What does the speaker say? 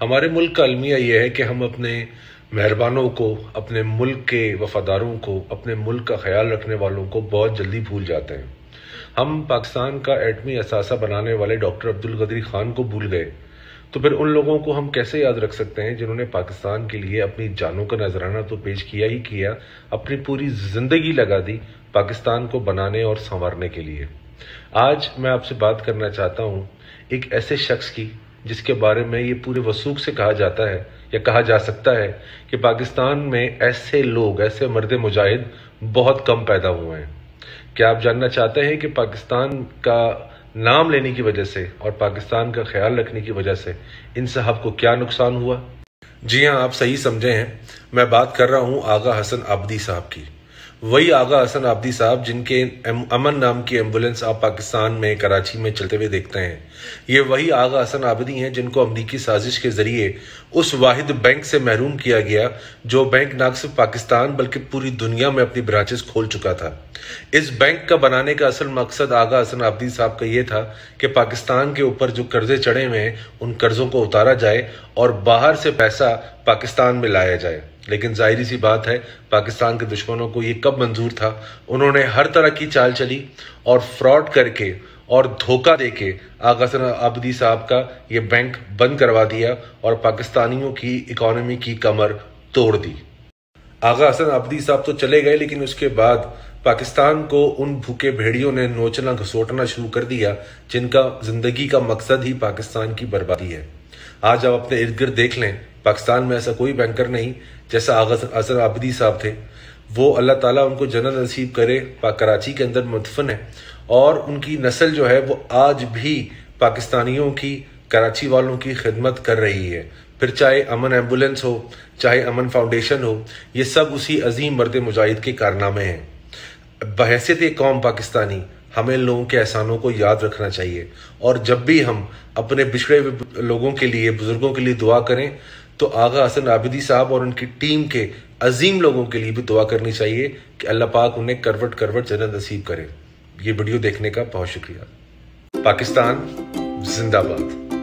हमारे मुल्क का अलमिया ये है कि हम अपने मेहरबानों को अपने मुल्क के वफादारों को अपने मुल्क का ख्याल रखने वालों को बहुत जल्दी भूल जाते हैं हम पाकिस्तान का एटमी असासा बनाने वाले डॉक्टर अब्दुल गदरी खान को भूल गए तो फिर उन लोगों को हम कैसे याद रख सकते हैं जिन्होंने पाकिस्तान के लिए अपनी जानों का नजराना तो पेश किया ही किया अपनी पूरी जिंदगी लगा दी पाकिस्तान को बनाने और संवारने के लिए आज मैं आपसे बात करना चाहता हूं एक ऐसे शख्स की जिसके बारे में ये पूरे वसूख से कहा जाता है या कहा जा सकता है कि पाकिस्तान में ऐसे लोग ऐसे मर्द मुजाहिद बहुत कम पैदा हुए हैं क्या आप जानना चाहते हैं कि पाकिस्तान का नाम लेने की वजह से और पाकिस्तान का ख्याल रखने की वजह से इन साहब को क्या नुकसान हुआ जी हाँ आप सही समझे हैं मैं बात कर रहा हूँ आगा हसन आबदी साहब की वही आगा हसन आब्दी साहब जिनके अमन नाम की एम्बुलेंस आप पाकिस्तान में कराची में चलते हुए देखते हैं ये वही आगा हसन आबदी हैं जिनको अमरीकी साजिश के ज़रिए उस वाहिद बैंक से महरूम किया गया जो बैंक ना सिर्फ पाकिस्तान बल्कि पूरी दुनिया में अपनी ब्रांचेस खोल चुका था इस बैंक का बनाने का असल मकसद आगा हसन आबदी साहब का ये था कि पाकिस्तान के ऊपर जो कर्जे चढ़े हुए हैं उन कर्ज़ों को उतारा जाए और बाहर से पैसा पाकिस्तान में लाया जाए लेकिन जाहिर सी बात है पाकिस्तान के दुश्मनों को ये कब मंजूर था उन्होंने हर तरह की चाल चली और फ्रॉड करके और धोखा देके आगा सन आबदी साहब का ये बैंक बंद करवा दिया और पाकिस्तानियों की इकोनॉमी की कमर तोड़ दी आगा हसन अब्दी साहब तो चले गए लेकिन उसके बाद पाकिस्तान को उन भूखे भेड़ियों ने नोचना घसोटना शुरू कर दिया जिनका जिंदगी का मकसद ही पाकिस्तान की बर्बादी है आज आप अपने इर्द गिर्द देख लें पाकिस्तान में ऐसा कोई बैंकर नहीं जैसा अजहर आबदी साहब थे वो अल्लाह ताला उनको जन्नत नसीब करे कराची के अंदर मुदफन है और उनकी नस्ल जो है वो आज भी पाकिस्तानियों की कराची वालों की खिदमत कर रही है फिर चाहे अमन एम्बुलेंस हो चाहे अमन फाउंडेशन हो ये सब उसी अजीम मर्द मुजाहिद के कारनामे हैं बहसीत कौम पाकिस्तानी हमें लोगों के एहसानों को याद रखना चाहिए और जब भी हम अपने बिछड़े लोगों के लिए बुजुर्गों के लिए दुआ करें तो आगा हसन आबिदी साहब और उनकी टीम के अजीम लोगों के लिए भी दुआ करनी चाहिए कि अल्लाह पाक उन्हें करवट करवट जन्नत नसीब करे ये वीडियो देखने का बहुत शुक्रिया पाकिस्तान जिंदाबाद